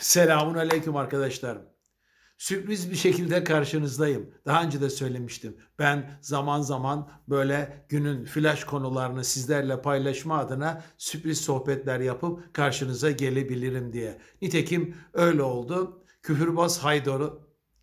Selamun aleyküm arkadaşlar. Sürpriz bir şekilde karşınızdayım. Daha önce de söylemiştim. Ben zaman zaman böyle günün flash konularını sizlerle paylaşma adına sürpriz sohbetler yapıp karşınıza gelebilirim diye. Nitekim öyle oldu. Küfürbaz Haydarı.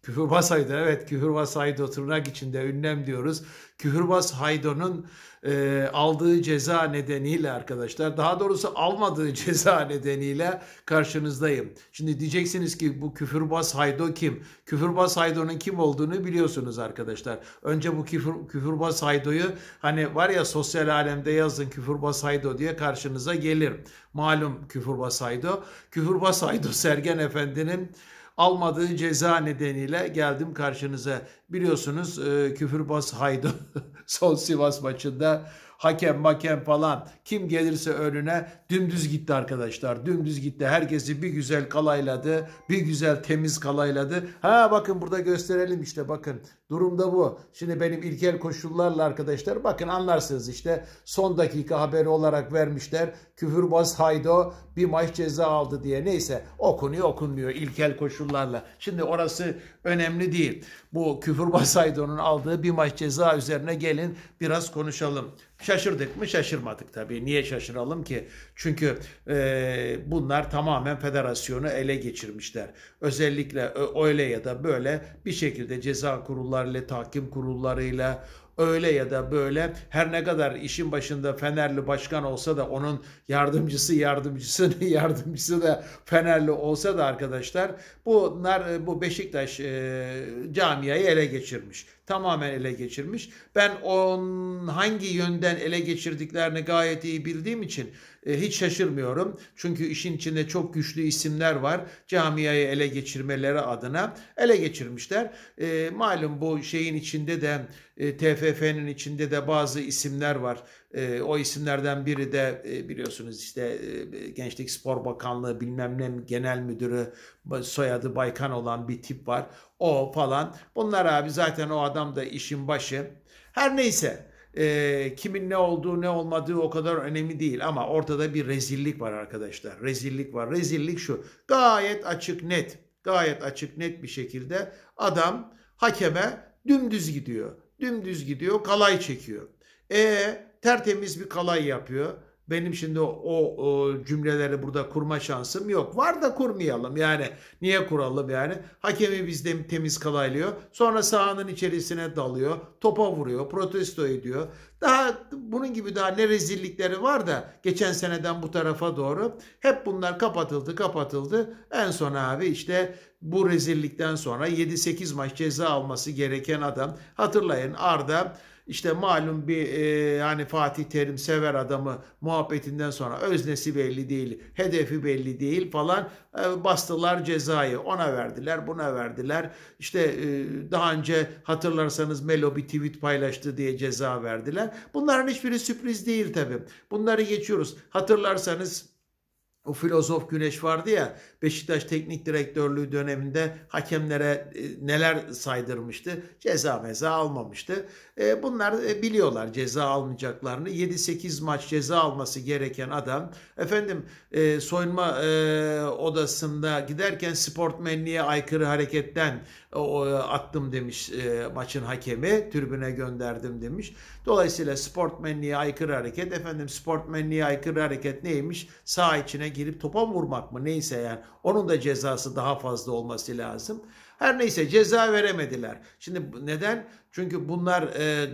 Küfürbaz Haydo evet Küfürbaz Haydo tırnak içinde ünlem diyoruz. Küfürbaz Haydo'nun e, aldığı ceza nedeniyle arkadaşlar daha doğrusu almadığı ceza nedeniyle karşınızdayım. Şimdi diyeceksiniz ki bu Küfürbaz Haydo kim? Küfürbaz Haydo'nun kim olduğunu biliyorsunuz arkadaşlar. Önce bu küfür, Küfürbaz Haydo'yu hani var ya sosyal alemde yazın Küfürbaz Haydo diye karşınıza gelir. Malum Küfürbaz Haydo. Küfürbaz Haydo Sergen Efendi'nin almadığı ceza nedeniyle geldim karşınıza. Biliyorsunuz e, küfürbaz haydi son Sivas maçında Hakem makem falan kim gelirse önüne dümdüz gitti arkadaşlar. Dümdüz gitti. Herkesi bir güzel kalayladı. Bir güzel temiz kalayladı. Ha bakın burada gösterelim işte bakın. Durumda bu. Şimdi benim ilkel koşullarla arkadaşlar bakın anlarsınız işte son dakika haberi olarak vermişler. Küfürbaz Haydo bir maç ceza aldı diye. Neyse okunuyor okunmuyor ilkel koşullarla. Şimdi orası önemli değil. Bu Küfürbaz Haydo'nun aldığı bir maç ceza üzerine gelin biraz konuşalım. Şaşırdık mı? Şaşırmadık tabii. Niye şaşıralım ki? Çünkü e, bunlar tamamen federasyonu ele geçirmişler. Özellikle e, öyle ya da böyle bir şekilde ceza kurullarıyla, tahkim kurullarıyla, öyle ya da böyle her ne kadar işin başında Fenerli başkan olsa da onun yardımcısı yardımcısı yardımcısı da Fenerli olsa da arkadaşlar bunlar e, bu Beşiktaş e, camiayı ele geçirmiş tamamen ele geçirmiş. Ben on hangi yönden ele geçirdiklerini gayet iyi bildiğim için e, hiç şaşırmıyorum. Çünkü işin içinde çok güçlü isimler var. Camiayı ele geçirmeleri adına ele geçirmişler. E, malum bu şeyin içinde de e, TFF'nin içinde de bazı isimler var. E, o isimlerden biri de e, biliyorsunuz işte e, Gençlik Spor Bakanlığı bilmem ne genel müdürü soyadı Baykan olan bir tip var. O falan. Bunlar abi zaten o adam da işin başı. Her neyse e, kimin ne olduğu ne olmadığı o kadar önemli değil ama ortada bir rezillik var arkadaşlar. Rezillik var. Rezillik şu. Gayet açık net. Gayet açık net bir şekilde adam hakeme dümdüz gidiyor. Dümdüz gidiyor, kalay çekiyor. E tertemiz bir kalay yapıyor. Benim şimdi o, o, cümleleri burada kurma şansım yok. Var da kurmayalım yani. Niye kuralım yani? Hakemi bizde temiz kalaylıyor. Sonra sahanın içerisine dalıyor. Topa vuruyor. Protesto ediyor. Daha bunun gibi daha ne rezillikleri var da geçen seneden bu tarafa doğru hep bunlar kapatıldı kapatıldı. En son abi işte bu rezillikten sonra 7-8 maç ceza alması gereken adam hatırlayın Arda işte malum bir e, hani Fatih Terim sever adamı muhabbetinden sonra öznesi belli değil, hedefi belli değil falan e, bastılar cezayı. Ona verdiler, buna verdiler. İşte e, daha önce hatırlarsanız Melo bir tweet paylaştı diye ceza verdiler. Bunların hiçbiri sürpriz değil tabii. Bunları geçiyoruz. Hatırlarsanız o filozof Güneş vardı ya Beşiktaş teknik direktörlüğü döneminde hakemlere e, neler saydırmıştı. Ceza meza almamıştı. E, bunlar e, biliyorlar ceza almayacaklarını. 7-8 maç ceza alması gereken adam efendim e, soyunma e, odasında giderken sportmenliğe aykırı hareketten attım demiş e, maçın hakemi. Tribüne gönderdim demiş. Dolayısıyla sportmenliğe aykırı hareket. Efendim sportmenliğe aykırı hareket neymiş? Sağ içine girip topa vurmak mı? Neyse yani. Onun da cezası daha fazla olması lazım. Her neyse ceza veremediler. Şimdi neden? Çünkü bunlar e,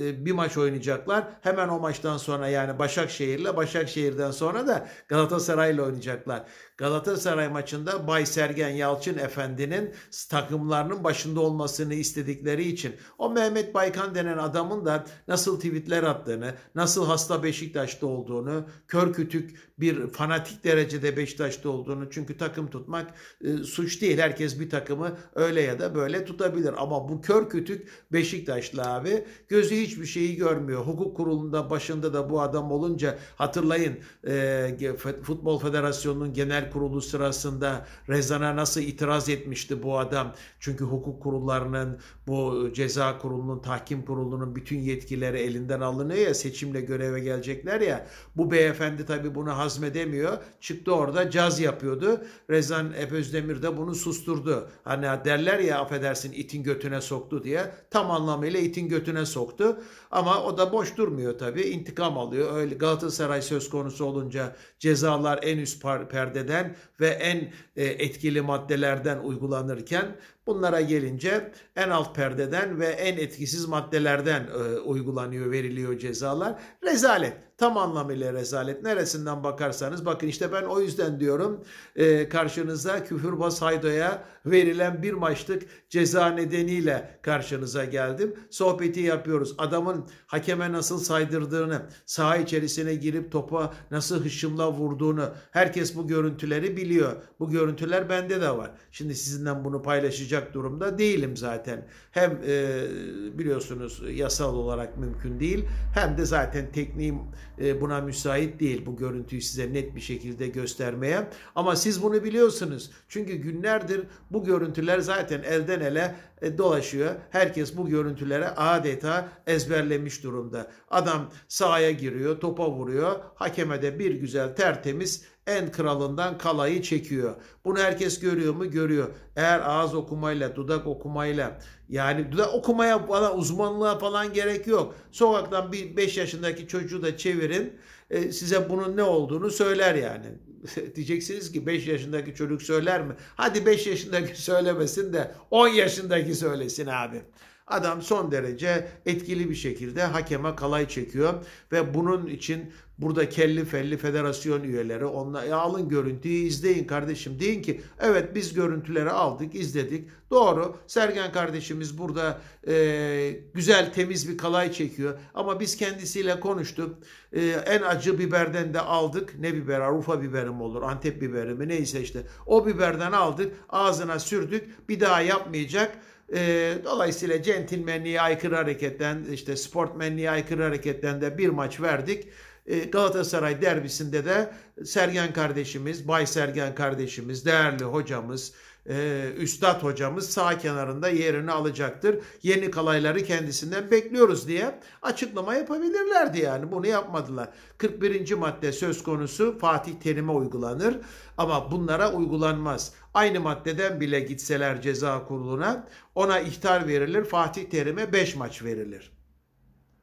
e, bir maç oynayacaklar. Hemen o maçtan sonra yani Başakşehir'le Başakşehir'den sonra da Galatasaray'la oynayacaklar. Galatasaray maçında Bay Sergen Yalçın Efendi'nin takımlarının başında olmasını istedikleri için o Mehmet Baykan denen adamın da nasıl tweetler attığını, nasıl hasta Beşiktaş'ta olduğunu, kör kütük bir fanatik derecede Beşiktaş'ta olduğunu çünkü takım tutmak e, suç değil. Herkes bir takımı öyle ya da böyle tutabilir ama bu kör kütük Beşiktaşlı abi. Gözü hiçbir şeyi görmüyor. Hukuk kurulunda başında da bu adam olunca hatırlayın e, Futbol Federasyonu'nun genel kurulu sırasında Rezan'a nasıl itiraz etmişti bu adam. Çünkü hukuk kurullarının bu ceza kurulunun tahkim kurulunun bütün yetkileri elinden alınıyor ya seçimle göreve gelecekler ya. Bu beyefendi tabii bunu hazmedemiyor. Çıktı orada caz yapıyordu. Rezan Epe Özdemir de bunu susturdu. Hani derler ya affedersin itin götüne soktu diye. Tam tam anlamıyla itin götüne soktu. Ama o da boş durmuyor tabii. İntikam alıyor. Öyle Galatasaray söz konusu olunca cezalar en üst perdeden ve en e, etkili maddelerden uygulanırken Bunlara gelince en alt perdeden ve en etkisiz maddelerden e, uygulanıyor, veriliyor cezalar. Rezalet. Tam anlamıyla rezalet. Neresinden bakarsanız bakın işte ben o yüzden diyorum e, karşınıza küfürbaz haydoya verilen bir maçlık ceza nedeniyle karşınıza geldim. Sohbeti yapıyoruz. Adamın hakeme nasıl saydırdığını, saha içerisine girip topa nasıl hışımla vurduğunu herkes bu görüntüleri biliyor. Bu görüntüler bende de var. Şimdi sizinle bunu paylaşacağım yapacak durumda değilim zaten. Hem e, biliyorsunuz yasal olarak mümkün değil hem de zaten tekniğim e, buna müsait değil bu görüntüyü size net bir şekilde göstermeye. Ama siz bunu biliyorsunuz. Çünkü günlerdir bu görüntüler zaten elden ele e, dolaşıyor. Herkes bu görüntülere adeta ezberlemiş durumda. Adam sahaya giriyor, topa vuruyor. Hakeme de bir güzel tertemiz en kralından kalayı çekiyor. Bunu herkes görüyor mu? Görüyor. Eğer ağız okumayla, dudak okumayla yani dudak okumaya falan uzmanlığa falan gerek yok. Sokaktan bir 5 yaşındaki çocuğu da çevirin. E, size bunun ne olduğunu söyler yani. diyeceksiniz ki 5 yaşındaki çocuk söyler mi? Hadi 5 yaşındaki söylemesin de 10 yaşındaki söylesin abi. Adam son derece etkili bir şekilde hakeme kalay çekiyor ve bunun için Burada kelli felli federasyon üyeleri onla ya alın görüntüyü izleyin kardeşim. Deyin ki evet biz görüntüleri aldık izledik. Doğru Sergen kardeşimiz burada e, güzel temiz bir kalay çekiyor. Ama biz kendisiyle konuştuk. E, en acı biberden de aldık. Ne biber Arufa biberi mi olur Antep biberi mi neyse işte. O biberden aldık ağzına sürdük bir daha yapmayacak. E, dolayısıyla centilmenliğe aykırı hareketten işte sportmenliğe aykırı hareketten de bir maç verdik. E, Galatasaray derbisinde de Sergen kardeşimiz, Bay Sergen kardeşimiz, değerli hocamız, e, Üstad hocamız sağ kenarında yerini alacaktır. Yeni kalayları kendisinden bekliyoruz diye açıklama yapabilirlerdi yani. Bunu yapmadılar. 41. madde söz konusu Fatih Terim'e uygulanır ama bunlara uygulanmaz. Aynı maddeden bile gitseler ceza kuruluna ona ihtar verilir. Fatih Terim'e 5 maç verilir.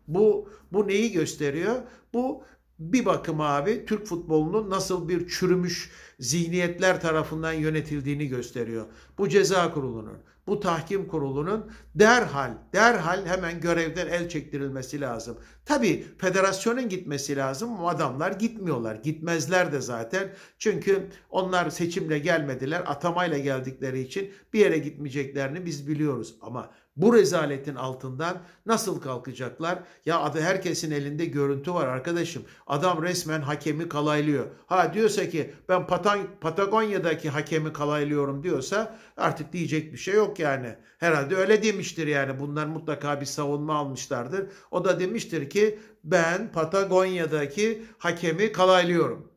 Bu bu neyi gösteriyor? Bu bir bakım abi Türk futbolunun nasıl bir çürümüş zihniyetler tarafından yönetildiğini gösteriyor. Bu ceza kurulunun, bu tahkim kurulunun derhal, derhal hemen görevden el çektirilmesi lazım. Tabi federasyonun gitmesi lazım. Bu adamlar gitmiyorlar. Gitmezler de zaten. Çünkü onlar seçimle gelmediler. Atamayla geldikleri için bir yere gitmeyeceklerini biz biliyoruz. Ama bu rezaletin altından nasıl kalkacaklar? Ya adı herkesin elinde görüntü var arkadaşım. Adam resmen hakemi kalaylıyor. Ha diyorsa ki ben Patan Patagonya'daki hakemi kalaylıyorum diyorsa artık diyecek bir şey yok yani. Herhalde öyle demiştir yani. Bunlar mutlaka bir savunma almışlardır. O da demiştir ki ben Patagonya'daki hakemi kalaylıyorum.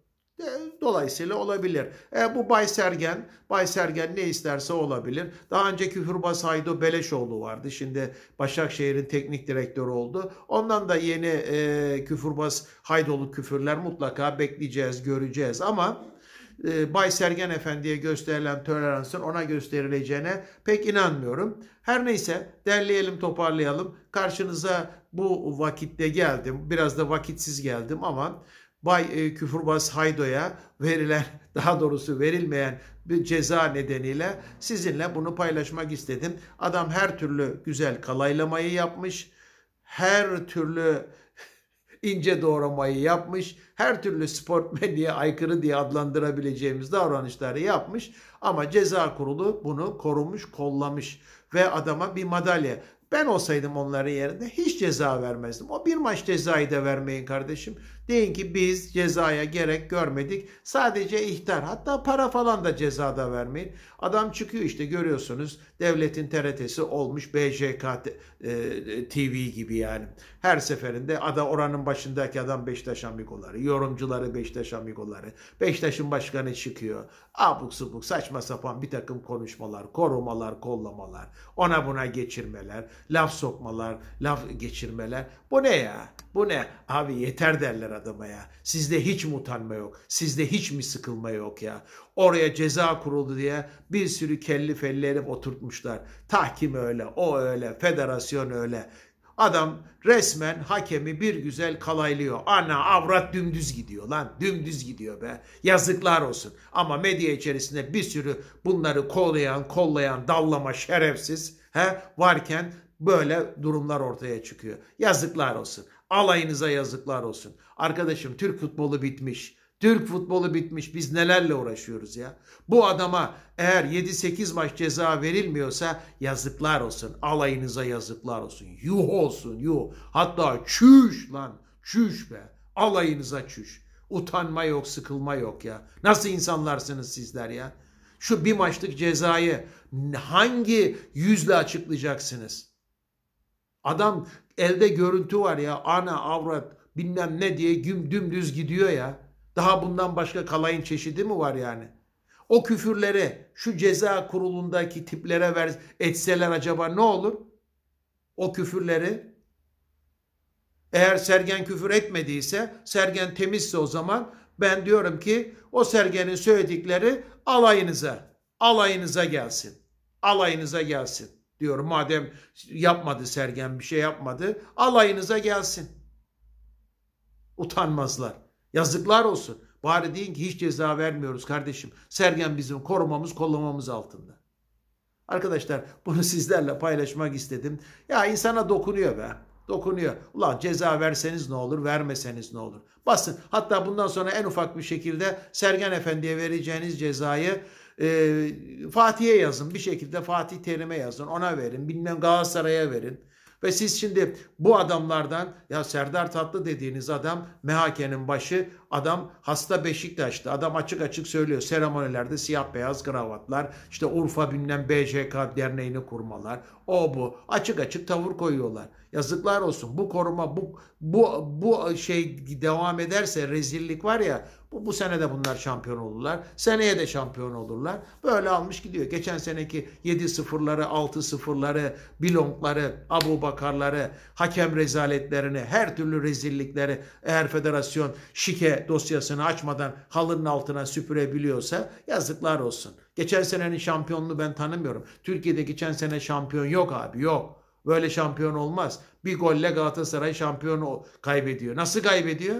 Dolayısıyla olabilir. E, bu Bay Sergen, Bay Sergen ne isterse olabilir. Daha önceki Hürbas Haydo Beleşoğlu vardı. Şimdi Başakşehir'in teknik direktörü oldu. Ondan da yeni e, küfürbaz Haydolu küfürler mutlaka bekleyeceğiz, göreceğiz. Ama e, Bay Sergen Efendi'ye gösterilen toleransın ona gösterileceğine pek inanmıyorum. Her neyse derleyelim toparlayalım. Karşınıza bu vakitte geldim. Biraz da vakitsiz geldim ama Bay e, Küfürbaz Haydo'ya verilen, daha doğrusu verilmeyen bir ceza nedeniyle sizinle bunu paylaşmak istedim. Adam her türlü güzel kalaylamayı yapmış, her türlü ince doğramayı yapmış, her türlü sportmenliğe aykırı diye adlandırabileceğimiz davranışları yapmış ama ceza kurulu bunu korumuş, kollamış ve adama bir madalya. Ben olsaydım onların yerinde hiç ceza vermezdim. O bir maç cezayı da vermeyin kardeşim. Deyin ki biz cezaya gerek görmedik. Sadece ihtar hatta para falan da cezada vermeyin. Adam çıkıyor işte görüyorsunuz devletin TRT'si olmuş BJK e, e TV gibi yani. Her seferinde ada oranın başındaki adam Beşiktaş amigoları, yorumcuları Beşiktaş amigoları, Beşiktaş'ın başkanı çıkıyor. Abuk subuk saçma sapan bir takım konuşmalar, korumalar, kollamalar, ona buna geçirmeler, laf sokmalar, laf geçirmeler. Bu ne ya? Bu ne? Abi yeter derler adama Sizde hiç mi utanma yok? Sizde hiç mi sıkılma yok ya? Oraya ceza kuruldu diye bir sürü kelli felli oturtmuşlar. Tahkim öyle, o öyle, federasyon öyle. Adam resmen hakemi bir güzel kalaylıyor. Ana avrat dümdüz gidiyor lan. Dümdüz gidiyor be. Yazıklar olsun. Ama medya içerisinde bir sürü bunları kollayan, kollayan, dallama şerefsiz he, varken böyle durumlar ortaya çıkıyor. Yazıklar olsun. Alayınıza yazıklar olsun. Arkadaşım Türk futbolu bitmiş. Türk futbolu bitmiş. Biz nelerle uğraşıyoruz ya. Bu adama eğer 7-8 maç ceza verilmiyorsa yazıklar olsun. Alayınıza yazıklar olsun. Yuh olsun yuh. Hatta çüş lan. Çüş be. Alayınıza çüş. Utanma yok, sıkılma yok ya. Nasıl insanlarsınız sizler ya? Şu bir maçlık cezayı hangi yüzle açıklayacaksınız? Adam elde görüntü var ya ana avrat bilmem ne diye güm dümdüz gidiyor ya. Daha bundan başka kalayın çeşidi mi var yani? O küfürlere şu ceza kurulundaki tiplere ver, etseler acaba ne olur? O küfürleri eğer Sergen küfür etmediyse, Sergen temizse o zaman ben diyorum ki o Sergen'in söyledikleri alayınıza, alayınıza gelsin. Alayınıza gelsin diyorum. Madem yapmadı Sergen bir şey yapmadı alayınıza gelsin. Utanmazlar. Yazıklar olsun. Bari deyin ki hiç ceza vermiyoruz kardeşim. Sergen bizim korumamız kollamamız altında. Arkadaşlar bunu sizlerle paylaşmak istedim. Ya insana dokunuyor be. Dokunuyor. Ulan ceza verseniz ne olur, vermeseniz ne olur. Basın. Hatta bundan sonra en ufak bir şekilde Sergen Efendi'ye vereceğiniz cezayı e, Fatih'e yazın bir şekilde Fatih Terim'e yazın ona verin bilmem Galatasaray'a verin. Ve siz şimdi bu adamlardan ya Serdar Tatlı dediğiniz adam MHK'nin başı adam hasta Beşiktaş'ta adam açık açık söylüyor seremonilerde siyah beyaz kravatlar işte Urfa bilmem BJK derneğini kurmalar o bu açık açık tavır koyuyorlar. Yazıklar olsun bu koruma bu, bu, bu şey devam ederse rezillik var ya bu, bu sene de bunlar şampiyon olurlar. Seneye de şampiyon olurlar. Böyle almış gidiyor. Geçen seneki 7 sıfırları, 6 sıfırları, Bilong'ları, Abu Bakar'ları, hakem rezaletlerini, her türlü rezillikleri eğer federasyon şike dosyasını açmadan halının altına süpürebiliyorsa yazıklar olsun. Geçen senenin şampiyonunu ben tanımıyorum. Türkiye'de geçen sene şampiyon yok abi yok. Böyle şampiyon olmaz. Bir golle Galatasaray şampiyonu kaybediyor. Nasıl kaybediyor?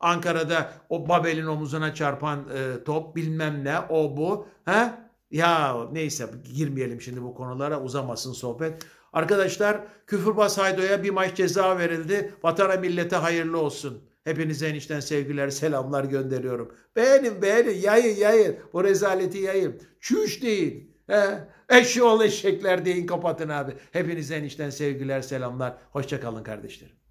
Ankara'da o Babel'in omuzuna çarpan e, top bilmem ne o bu. ha Ya neyse girmeyelim şimdi bu konulara uzamasın sohbet. Arkadaşlar Küfürbaz Haydo'ya bir maç ceza verildi. Vatana millete hayırlı olsun. Hepinize enişten sevgiler, selamlar gönderiyorum. Beğenin, beğenin, yayın, yayın. Bu rezaleti yayın. Çüş deyin. He? Eşi ol eşekler deyin kapatın abi. Hepinize enişten sevgiler, selamlar. Hoşçakalın kardeşlerim.